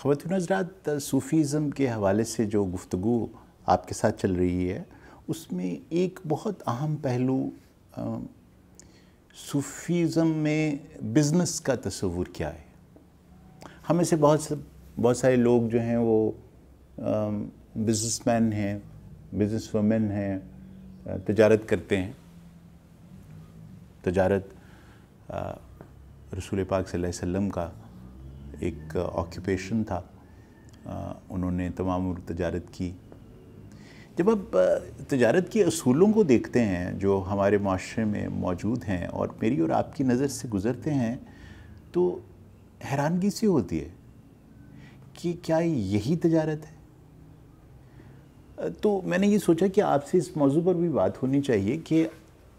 ख़वान हजरात सूफ़ीज़म के हवाले से जो गुफ्तु आपके साथ चल रही है उसमें एक बहुत अहम पहलू सूफ़ीज़म में बिज़नेस का तस्वूर क्या है हमें से बहुत बहुत सारे लोग जो हैं वो बिजनेसमैन मैन हैं बिजनेस वमेन हैं तजारत करते हैं तजारत रसूल पाक सल्लल्लाहु अलैहि वसल्लम का एक ऑक्यूपेशन था उन्होंने तमाम उम्र तजारत की जब आप तजारत के असूलों को देखते हैं जो हमारे माशरे में मौजूद हैं और मेरी और आपकी नज़र से गुज़रते हैं तो हैरानगी सी होती है कि क्या यही तजारत है तो मैंने ये सोचा कि आपसे इस मौजू पर भी बात होनी चाहिए कि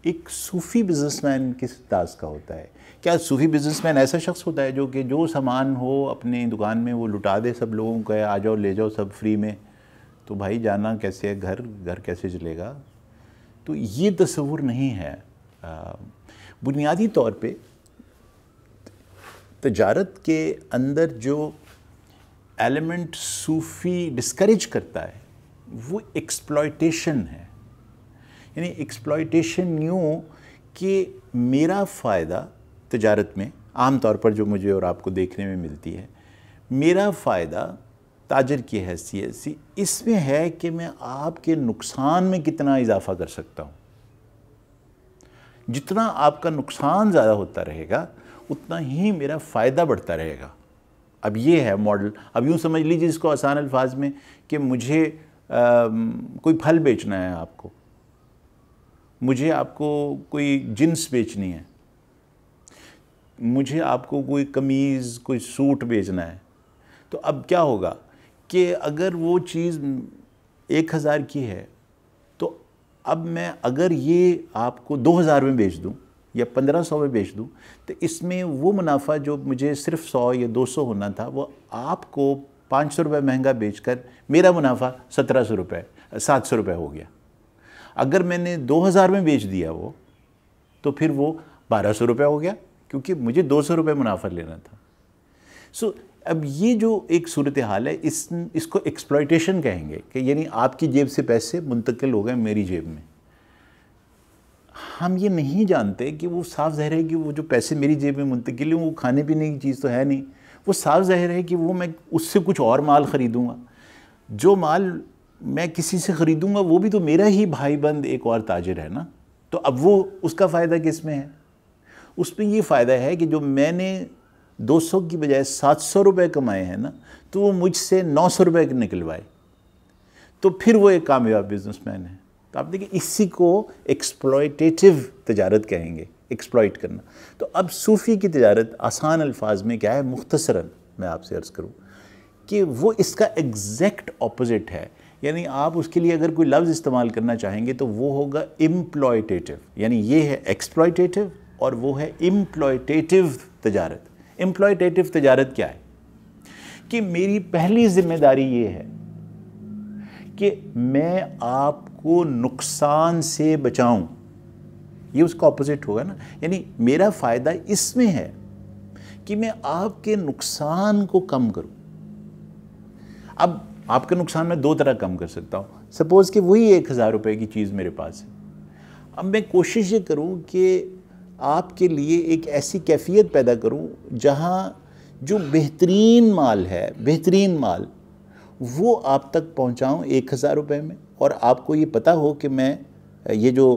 एक सूफ़ी बिजनेसमैन किस ताज का होता है क्या सूफ़ी बिजनेसमैन ऐसा शख्स होता है जो कि जो सामान हो अपने दुकान में वो लुटा दे सब लोगों को आ जाओ ले जाओ सब फ्री में तो भाई जाना कैसे है घर घर कैसे चलेगा तो ये तस्वूर नहीं है बुनियादी तौर पे तजारत के अंदर जो एलिमेंट सूफ़ी डिस्करेज करता है वो एक्सप्लॉयटेशन है यानी एक्सप्लॉयटेशन न्यू कि मेरा फ़ायदा तजारत में आम तौर पर जो मुझे और आपको देखने में मिलती है मेरा फ़ायदा ताजर की हैसियत से इसमें है कि मैं आपके नुकसान में कितना इजाफा कर सकता हूँ जितना आपका नुकसान ज़्यादा होता रहेगा उतना ही मेरा फ़ायदा बढ़ता रहेगा अब ये है मॉडल अब यूँ समझ लीजिए इसको आसान अल्फाज में कि मुझे आ, कोई फल बेचना है आपको मुझे आपको कोई जीन्स बेचनी है मुझे आपको कोई कमीज़ कोई सूट बेचना है तो अब क्या होगा कि अगर वो चीज़ एक हज़ार की है तो अब मैं अगर ये आपको दो हज़ार में बेच दूँ या पंद्रह सौ में बेच दूँ तो इसमें वो मुनाफा जो मुझे सिर्फ सौ या दो सौ होना था वो आपको पाँच सौ रुपये महंगा बेचकर मेरा मुनाफा सत्रह सौ रुपये सात सौ रुपये हो गया अगर मैंने 2000 में बेच दिया वो तो फिर वो बारह सौ रुपया हो गया क्योंकि मुझे दो सौ रुपये मुनाफा लेना था सो so, अब ये जो एक सूरत हाल है इस इसको एक्सप्लाइटेशन कहेंगे कि यानी आपकी जेब से पैसे मुंतकिल हो गए मेरी जेब में हम ये नहीं जानते कि वो साफ जहर है कि वो जो पैसे मेरी जेब में मुंतकिल हैं वो खाने पीने की चीज़ तो है नहीं वो साफ जहर है कि वो मैं उससे कुछ और माल ख़रीदूँगा जो माल मैं किसी से ख़रीदूँगा वो भी तो मेरा ही भाई बंद एक और ताजर है ना तो अब वो उसका फ़ायदा किस में है उसमें ये फ़ायदा है कि जो मैंने 200 की बजाय 700 रुपए कमाए हैं ना तो वो मुझसे 900 रुपए निकलवाए तो फिर वो एक कामयाब बिजनेसमैन है तो आप देखिए इसी को एक्सप्लॉयटेटिव तजारत कहेंगे एक्सप्लॉयट करना तो अब सूफ़ी की तजारत आसान अल्फाज में क्या है मुख्तसरा मैं आपसे अर्ज़ करूँ कि वो इसका एग्जैक्ट ऑपोजिट है यानी आप उसके लिए अगर कोई लफ्ज़ इस्तेमाल करना चाहेंगे तो वो होगा इम्प्लॉयटेटिव यानी ये है एक्सप्लॉयटेटिव और वो है इम्प्लॉयटेटिव तजारत इम्प्लॉयटेटिव तजारत क्या है कि मेरी पहली जिम्मेदारी ये है कि मैं आपको नुकसान से बचाऊं ये उसका ऑपोजिट होगा ना यानी मेरा फ़ायदा इसमें है कि मैं आपके नुकसान को कम करूं अब आपके नुकसान में दो तरह कम कर सकता हूँ सपोज़ कि वही एक हज़ार रुपये की चीज़ मेरे पास है अब मैं कोशिश ये करूँ कि आपके लिए एक ऐसी कैफियत पैदा करूँ जहाँ जो बेहतरीन माल है बेहतरीन माल वो आप तक पहुँचाऊँ एक हज़ार रुपये में और आपको ये पता हो कि मैं ये जो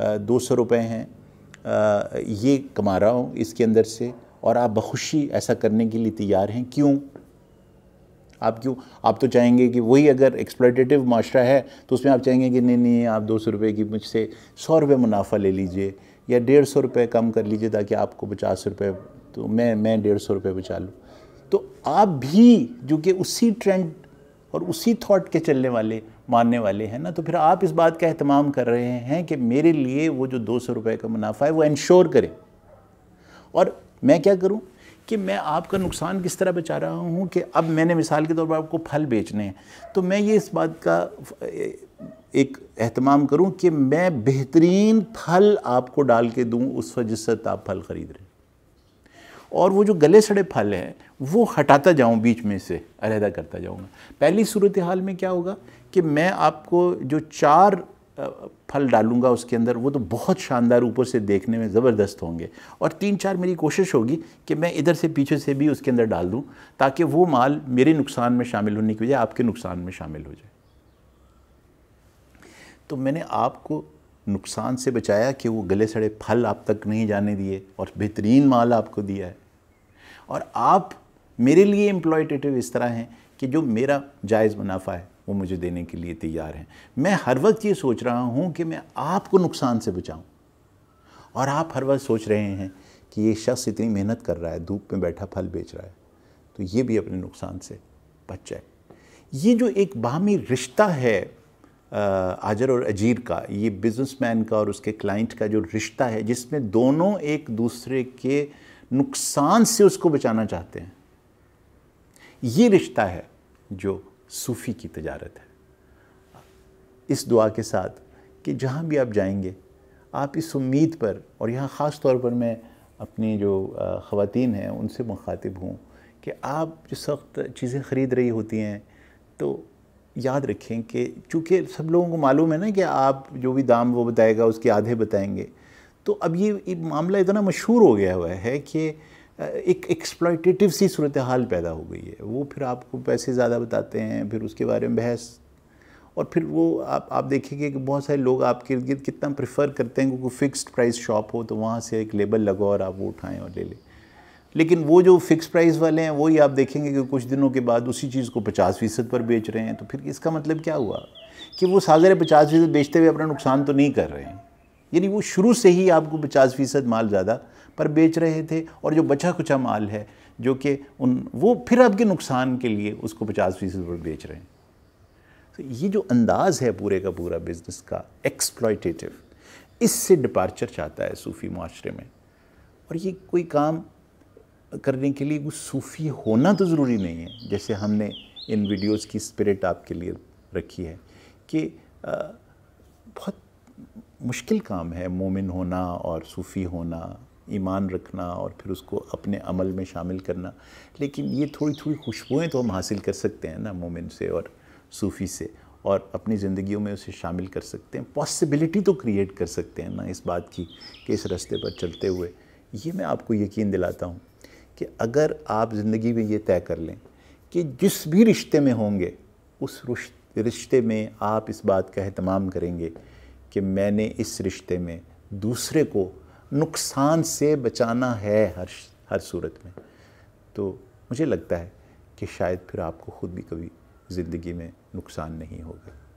दो सौ रुपये हैं ये कमा रहा हूँ इसके अंदर से और आप बखुशी ऐसा करने के लिए तैयार हैं क्यों आप क्यों आप तो चाहेंगे कि वही अगर एक्सप्लोटेटिव माशरा है तो उसमें आप चाहेंगे कि नहीं नहीं आप दो सौ रुपये की मुझसे सौ रुपये मुनाफा ले लीजिए या डेढ़ सौ रुपये कम कर लीजिए ताकि आपको पचास रुपये तो मैं मैं डेढ़ सौ रुपये बचा लूँ तो आप भी जो कि उसी ट्रेंड और उसी थॉट के चलने वाले मानने वाले हैं ना तो फिर आप इस बात का अहतमाम कर रहे हैं कि मेरे लिए वो जो दो सौ रुपये का मुनाफा है वो इंश्योर करें और मैं क्या करूं कि मैं आपका नुकसान किस तरह बचा रहा हूँ कि अब मैंने मिसाल के तौर पर आपको फल बेचने हैं तो मैं ये इस बात का एक अहतमाम करूँ कि मैं बेहतरीन फल आपको डाल के दूँ उस वजह से आप फल ख़रीद रहे और वो जो गले सड़े फल हैं वो हटाता जाऊँ बीच में से अलहदा करता जाऊँगा पहली सूरत हाल में क्या होगा कि मैं आपको जो चार फल डालूंगा उसके अंदर वो तो बहुत शानदार ऊपर से देखने में ज़बरदस्त होंगे और तीन चार मेरी कोशिश होगी कि मैं इधर से पीछे से भी उसके अंदर डाल दूँ ताकि वो माल मेरे नुकसान में शामिल होने की वजह आपके नुकसान में शामिल हो जाए तो मैंने आपको नुकसान से बचाया कि वो गले सड़े फल आप तक नहीं जाने दिए और बेहतरीन माल आपको दिया है और आप मेरे लिए एम्प्लॉयटेटिव इस तरह हैं कि जो मेरा जायज़ मुनाफा है वो मुझे देने के लिए तैयार हैं मैं हर वक्त ये सोच रहा हूँ कि मैं आपको नुकसान से बचाऊँ और आप हर वक्त सोच रहे हैं कि ये शख्स इतनी मेहनत कर रहा है धूप में बैठा फल बेच रहा है तो ये भी अपने नुकसान से बच जाए ये जो एक बाहमी रिश्ता है आजर और अजीर का ये बिजनेसमैन का और उसके क्लाइंट का जो रिश्ता है जिसमें दोनों एक दूसरे के नुकसान से उसको बचाना चाहते हैं ये रिश्ता है जो सूफ़ी की तजारत है इस दुआ के साथ कि जहाँ भी आप जाएंगे आप इस उम्मीद पर और यहाँ ख़ास तौर पर मैं अपनी जो ख़वातीन हैं उनसे मुखातिब हूँ कि आप जो सख्त चीज़ें ख़रीद रही होती हैं तो याद रखें कि चूँकि सब लोगों को मालूम है ना कि आप जो भी दाम वो बताएगा उसके आधे बताएंगे तो अब ये मामला इतना मशहूर हो गया हुआ है कि एक एक्सप्लॉयटेटिव सी सूरत हाल पैदा हो गई है वो फिर आपको पैसे ज़्यादा बताते हैं फिर उसके बारे में बहस और फिर वो आप आप देखेंगे कि बहुत सारे लोग आपके इर्द गिर्द कितना प्रेफर करते हैं क्योंकि फ़िक्स्ड प्राइस शॉप हो तो वहाँ से एक लेबल लगाओ और आप वो उठाएँ और ले लें लेकिन वो जो फिक्स प्राइस वाले हैं वही आप देखेंगे कि कुछ दिनों के बाद उसी चीज़ को पचास फ़ीसद पर बेच रहे हैं तो फिर इसका मतलब क्या हुआ कि वो साजरे पचास फ़ीसद बेचते हुए अपना नुकसान तो नहीं कर रहे हैं यानी वो शुरू से ही आपको पचास फ़ीसद माल ज़्यादा पर बेच रहे थे और जो बचा कुचा माल है जो कि उन वो फिर आपके नुकसान के लिए उसको पचास फीसद पर बेच रहे हैं तो ये जो अंदाज़ है पूरे का पूरा बिज़नेस का एक्सप्लॉयटेटिव इससे डिपार्चर चाहता है सूफ़ी माशरे में और ये कोई काम करने के लिए कुछ सूफ़ी होना तो ज़रूरी नहीं है जैसे हमने इन वीडियोज़ की स्पिरिट आपके लिए रखी है कि बहुत मुश्किल काम है मोमिन होना और सूफ़ी होना ईमान रखना और फिर उसको अपने अमल में शामिल करना लेकिन ये थोड़ी थोड़ी खुशबुएँ तो हम हासिल कर सकते हैं ना मोमिन से और सूफ़ी से और अपनी ज़िंदगी में उसे शामिल कर सकते हैं पॉसिबिलिटी तो क्रिएट कर सकते हैं ना इस बात की कि इस रस्ते पर चलते हुए ये मैं आपको यकीन दिलाता हूँ कि अगर आप ज़िंदगी में ये तय कर लें कि जिस भी रिश्ते में होंगे उस रिश्ते में आप इस बात का अहतमाम करेंगे कि मैंने इस रिश्ते में दूसरे को नुकसान से बचाना है हर हर सूरत में तो मुझे लगता है कि शायद फिर आपको ख़ुद भी कभी ज़िंदगी में नुकसान नहीं होगा